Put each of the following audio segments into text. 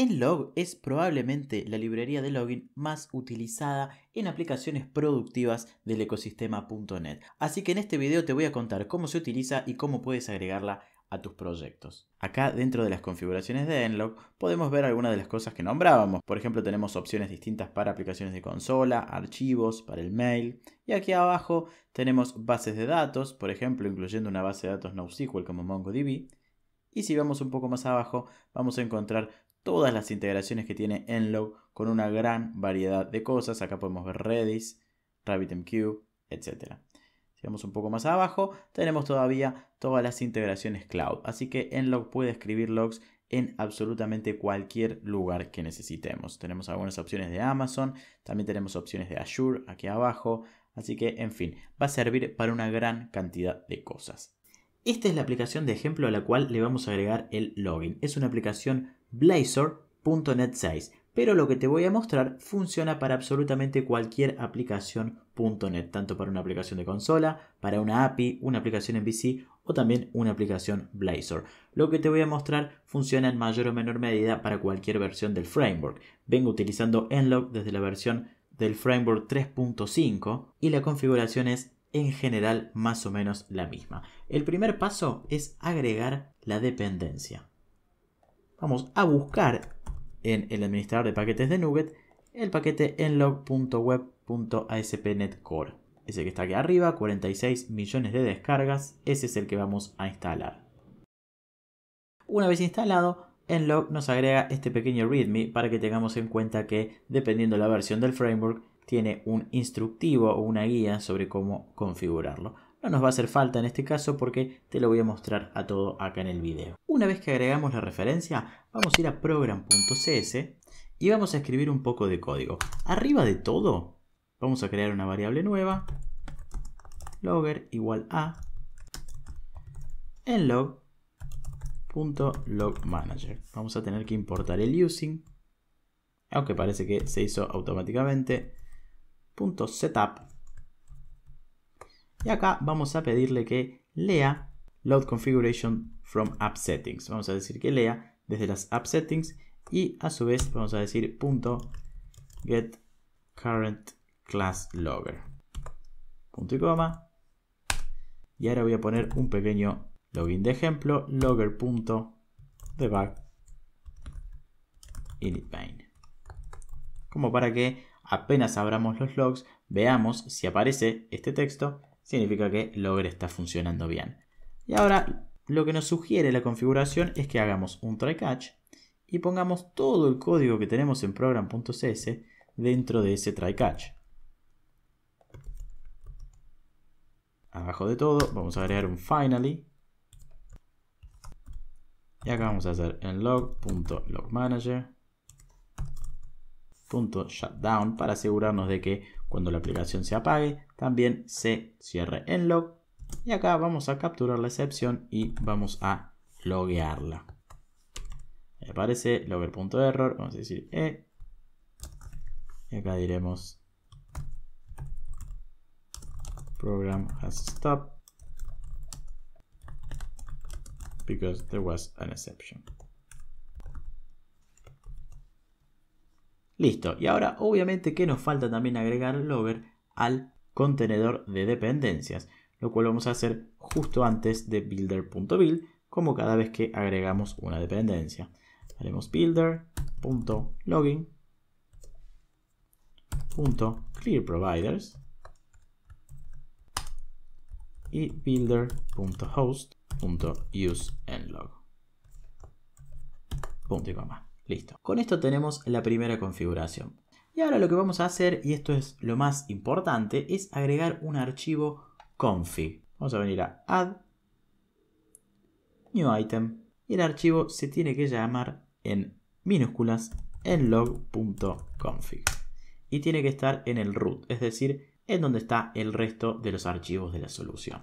Enlog es probablemente la librería de login más utilizada en aplicaciones productivas del ecosistema.net. Así que en este video te voy a contar cómo se utiliza y cómo puedes agregarla a tus proyectos. Acá dentro de las configuraciones de Enlog podemos ver algunas de las cosas que nombrábamos. Por ejemplo, tenemos opciones distintas para aplicaciones de consola, archivos, para el mail. Y aquí abajo tenemos bases de datos, por ejemplo, incluyendo una base de datos NoSQL como MongoDB. Y si vamos un poco más abajo, vamos a encontrar todas las integraciones que tiene Enlog. con una gran variedad de cosas. Acá podemos ver Redis, RabbitMQ, etc. Si vamos un poco más abajo, tenemos todavía todas las integraciones cloud. Así que Enlog puede escribir logs en absolutamente cualquier lugar que necesitemos. Tenemos algunas opciones de Amazon, también tenemos opciones de Azure aquí abajo. Así que, en fin, va a servir para una gran cantidad de cosas. Esta es la aplicación de ejemplo a la cual le vamos a agregar el login. Es una aplicación Blazor.NET 6, pero lo que te voy a mostrar funciona para absolutamente cualquier aplicación tanto para una aplicación de consola, para una API, una aplicación en PC o también una aplicación Blazor. Lo que te voy a mostrar funciona en mayor o menor medida para cualquier versión del framework. Vengo utilizando Enlock desde la versión del framework 3.5 y la configuración es en general más o menos la misma. El primer paso es agregar la dependencia vamos a buscar en el administrador de paquetes de Nuget el paquete enlog.web.aspnetcore. Ese que está aquí arriba, 46 millones de descargas, ese es el que vamos a instalar. Una vez instalado, Enlog nos agrega este pequeño README para que tengamos en cuenta que, dependiendo de la versión del framework, tiene un instructivo o una guía sobre cómo configurarlo no nos va a hacer falta en este caso porque te lo voy a mostrar a todo acá en el video. Una vez que agregamos la referencia, vamos a ir a program.cs y vamos a escribir un poco de código. Arriba de todo, vamos a crear una variable nueva, logger igual a en log Vamos a tener que importar el using, aunque parece que se hizo automáticamente, .setup y acá vamos a pedirle que lea load configuration from app settings. Vamos a decir que lea desde las app settings y a su vez vamos a decir get current class logger. Punto y coma. Y ahora voy a poner un pequeño login de ejemplo logger.debug initPain. Como para que apenas abramos los logs veamos si aparece este texto significa que Logger está funcionando bien. Y ahora lo que nos sugiere la configuración es que hagamos un try catch y pongamos todo el código que tenemos en program.cs dentro de ese try catch. Abajo de todo vamos a agregar un finally y acá vamos a hacer en log.logmanager.shutdown para asegurarnos de que cuando la aplicación se apague, también se cierre en log. Y acá vamos a capturar la excepción y vamos a loguearla. me aparece logger.error, vamos a decir e. Y acá diremos program has stopped because there was an exception. Listo. Y ahora, obviamente, que nos falta también agregar logger al contenedor de dependencias, lo cual vamos a hacer justo antes de builder.build, como cada vez que agregamos una dependencia. Haremos builder.login.clearProviders. y builder.host.useNLog Punto y coma. Listo. Con esto tenemos la primera configuración. Y ahora lo que vamos a hacer, y esto es lo más importante, es agregar un archivo config. Vamos a venir a add, new item, y el archivo se tiene que llamar en minúsculas en log.config. Y tiene que estar en el root, es decir, en donde está el resto de los archivos de la solución.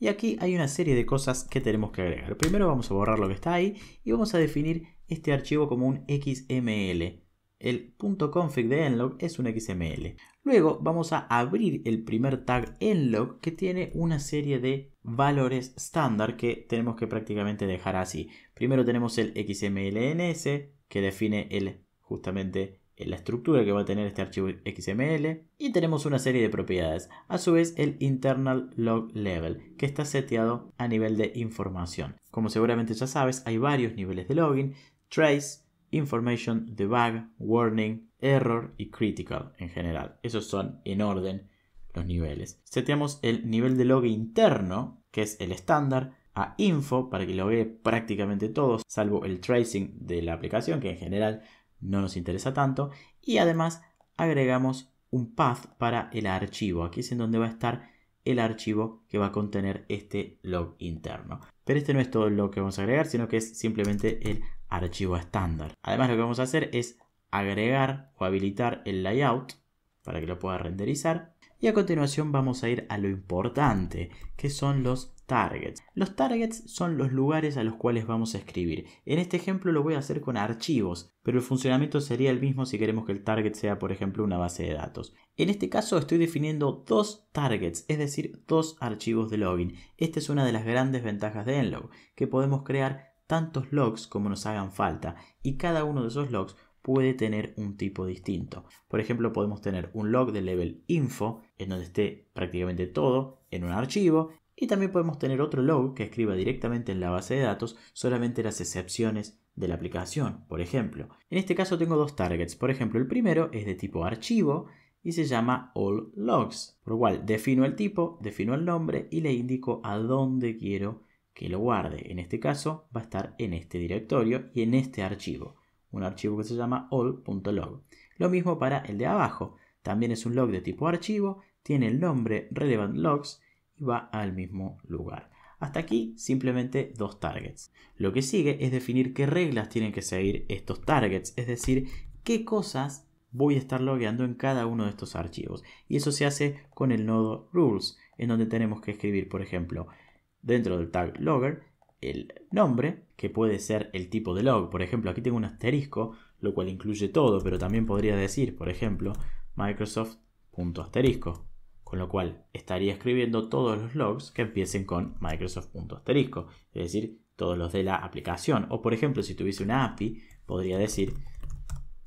Y aquí hay una serie de cosas que tenemos que agregar. Primero vamos a borrar lo que está ahí y vamos a definir este archivo como un XML. El .config de enlog es un XML. Luego vamos a abrir el primer tag nlog. que tiene una serie de valores estándar que tenemos que prácticamente dejar así. Primero tenemos el XMLNS que define justamente la estructura que va a tener este archivo XML y tenemos una serie de propiedades. A su vez el internal log level que está seteado a nivel de información. Como seguramente ya sabes hay varios niveles de login trace, information, debug, warning, error y critical en general. Esos son en orden los niveles. Seteamos el nivel de log interno, que es el estándar, a info para que lo vea prácticamente todo salvo el tracing de la aplicación, que en general no nos interesa tanto. Y además agregamos un path para el archivo. Aquí es en donde va a estar el archivo que va a contener este log interno. Pero este no es todo lo que vamos a agregar, sino que es simplemente el archivo estándar. Además lo que vamos a hacer es agregar o habilitar el layout para que lo pueda renderizar. Y a continuación vamos a ir a lo importante, que son los targets. Los targets son los lugares a los cuales vamos a escribir. En este ejemplo lo voy a hacer con archivos, pero el funcionamiento sería el mismo si queremos que el target sea, por ejemplo, una base de datos. En este caso estoy definiendo dos targets, es decir, dos archivos de login. Esta es una de las grandes ventajas de Enlog, que podemos crear tantos logs como nos hagan falta y cada uno de esos logs puede tener un tipo distinto. Por ejemplo, podemos tener un log de level info en donde esté prácticamente todo en un archivo y también podemos tener otro log que escriba directamente en la base de datos solamente las excepciones de la aplicación, por ejemplo. En este caso tengo dos targets. Por ejemplo, el primero es de tipo archivo y se llama all logs, por lo cual defino el tipo, defino el nombre y le indico a dónde quiero que lo guarde, en este caso, va a estar en este directorio y en este archivo, un archivo que se llama all.log. Lo mismo para el de abajo, también es un log de tipo archivo, tiene el nombre relevant logs y va al mismo lugar. Hasta aquí simplemente dos targets. Lo que sigue es definir qué reglas tienen que seguir estos targets, es decir, qué cosas voy a estar logueando en cada uno de estos archivos. Y eso se hace con el nodo rules, en donde tenemos que escribir, por ejemplo, dentro del tag logger el nombre, que puede ser el tipo de log. Por ejemplo, aquí tengo un asterisco, lo cual incluye todo, pero también podría decir, por ejemplo, Microsoft.asterisco. Con lo cual estaría escribiendo todos los logs que empiecen con Microsoft.asterisco, es decir, todos los de la aplicación. O por ejemplo, si tuviese una API, podría decir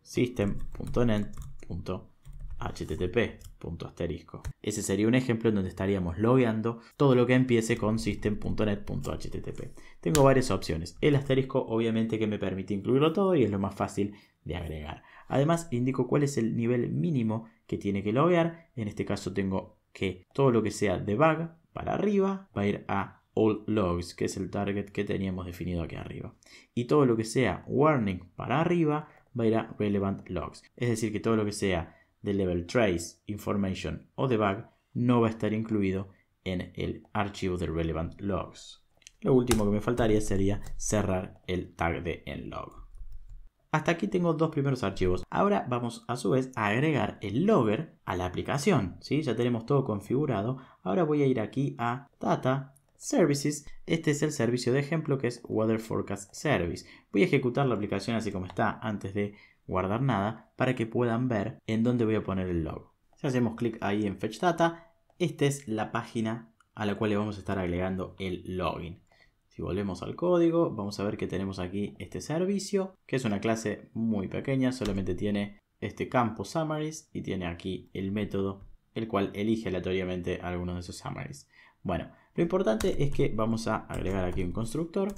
system.net http. Ese sería un ejemplo en donde estaríamos logueando todo lo que empiece con system.net.http. Tengo varias opciones. El asterisco obviamente que me permite incluirlo todo y es lo más fácil de agregar. Además indico cuál es el nivel mínimo que tiene que loguear. En este caso tengo que todo lo que sea debug para arriba va a ir a all logs, que es el target que teníamos definido aquí arriba. Y todo lo que sea warning para arriba va a ir a relevant logs. Es decir, que todo lo que sea de Level Trace Information o Debug no va a estar incluido en el archivo de Relevant Logs. Lo último que me faltaría sería cerrar el tag de log Hasta aquí tengo dos primeros archivos. Ahora vamos a su vez a agregar el logger a la aplicación. ¿sí? Ya tenemos todo configurado. Ahora voy a ir aquí a Data, Services. Este es el servicio de ejemplo que es Weather Forecast Service. Voy a ejecutar la aplicación así como está antes de guardar nada, para que puedan ver en dónde voy a poner el logo. Si hacemos clic ahí en Fetch Data, esta es la página a la cual le vamos a estar agregando el login. Si volvemos al código, vamos a ver que tenemos aquí este servicio, que es una clase muy pequeña, solamente tiene este campo summaries y tiene aquí el método, el cual elige aleatoriamente algunos de esos summaries. Bueno, lo importante es que vamos a agregar aquí un constructor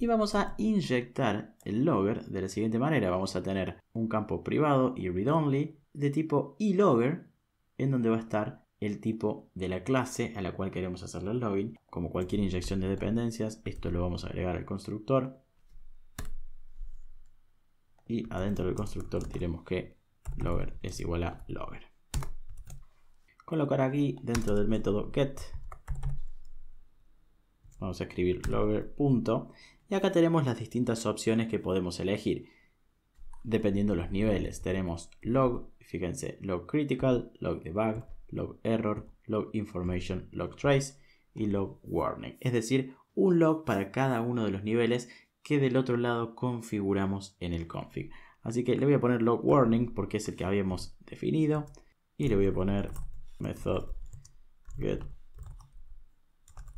y vamos a inyectar el logger de la siguiente manera. Vamos a tener un campo privado y read-only de tipo ilogger en donde va a estar el tipo de la clase a la cual queremos hacerle el login. Como cualquier inyección de dependencias, esto lo vamos a agregar al constructor. Y adentro del constructor diremos que logger es igual a logger. Colocar aquí dentro del método get. Vamos a escribir logger. Y acá tenemos las distintas opciones que podemos elegir. Dependiendo los niveles, tenemos log, fíjense, log critical, log debug, log error, log information, log trace y log warning. Es decir, un log para cada uno de los niveles que del otro lado configuramos en el config. Así que le voy a poner log warning porque es el que habíamos definido. Y le voy a poner method get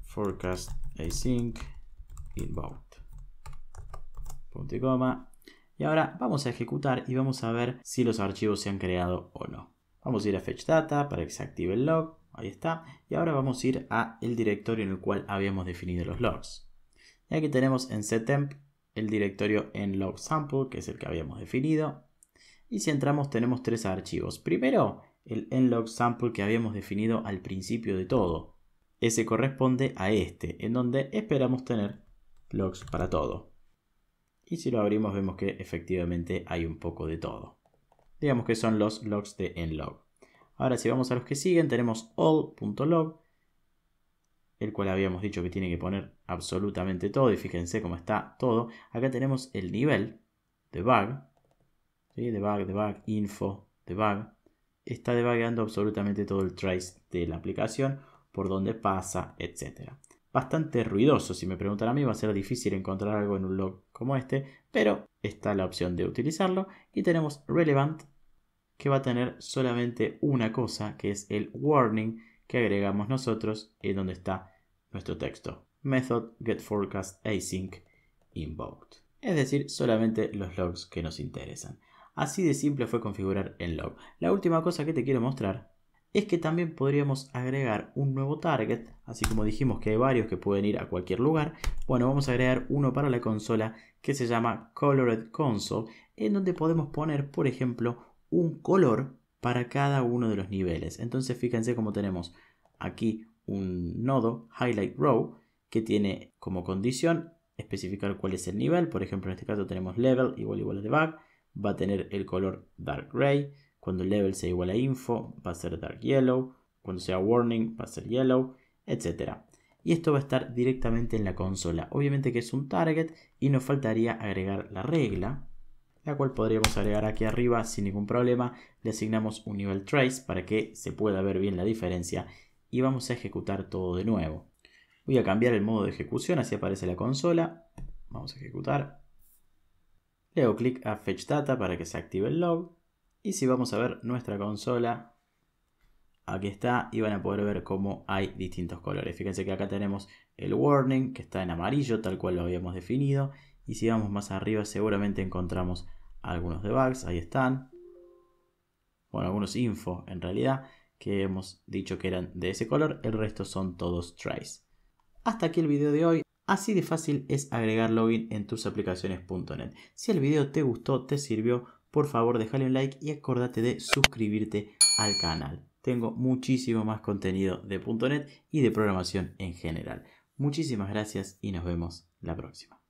forecast async inbound punto y coma. Y ahora vamos a ejecutar y vamos a ver si los archivos se han creado o no. Vamos a ir a fetch data para que se active el log. Ahí está. Y ahora vamos a ir a el directorio en el cual habíamos definido los logs. Y aquí tenemos en setemp el directorio en log sample, que es el que habíamos definido. Y si entramos tenemos tres archivos. Primero, el log sample que habíamos definido al principio de todo. Ese corresponde a este, en donde esperamos tener logs para todo. Y si lo abrimos vemos que efectivamente hay un poco de todo. Digamos que son los logs de nlog. Ahora si vamos a los que siguen tenemos all.log, el cual habíamos dicho que tiene que poner absolutamente todo. Y fíjense cómo está todo. Acá tenemos el nivel de Debug, debug, info, debug. Está debugando absolutamente todo el trace de la aplicación, por dónde pasa, etcétera bastante ruidoso. Si me preguntan a mí, va a ser difícil encontrar algo en un log como este, pero está la opción de utilizarlo. Y tenemos relevant, que va a tener solamente una cosa, que es el warning que agregamos nosotros en donde está nuestro texto. Method getForecastAsync invoked. Es decir, solamente los logs que nos interesan. Así de simple fue configurar el log. La última cosa que te quiero mostrar es que también podríamos agregar un nuevo target, así como dijimos que hay varios que pueden ir a cualquier lugar, bueno, vamos a agregar uno para la consola que se llama Colored Console, en donde podemos poner, por ejemplo, un color para cada uno de los niveles. Entonces fíjense cómo tenemos aquí un nodo Highlight Row que tiene como condición especificar cuál es el nivel, por ejemplo en este caso tenemos level igual igual a Back. va a tener el color dark gray, cuando el level sea igual a info, va a ser dark yellow. Cuando sea warning, va a ser yellow, etc. Y esto va a estar directamente en la consola. Obviamente que es un target y nos faltaría agregar la regla, la cual podríamos agregar aquí arriba sin ningún problema. Le asignamos un nivel trace para que se pueda ver bien la diferencia y vamos a ejecutar todo de nuevo. Voy a cambiar el modo de ejecución, así aparece la consola. Vamos a ejecutar. Le doy clic a Fetch Data para que se active el log. Y si vamos a ver nuestra consola, aquí está y van a poder ver cómo hay distintos colores. Fíjense que acá tenemos el warning que está en amarillo tal cual lo habíamos definido y si vamos más arriba seguramente encontramos algunos debugs, ahí están. Bueno, algunos info en realidad que hemos dicho que eran de ese color, el resto son todos tries. Hasta aquí el video de hoy. Así de fácil es agregar login en tus aplicaciones.net. Si el video te gustó, te sirvió, por favor déjale un like y acordate de suscribirte al canal. Tengo muchísimo más contenido de .NET y de programación en general. Muchísimas gracias y nos vemos la próxima.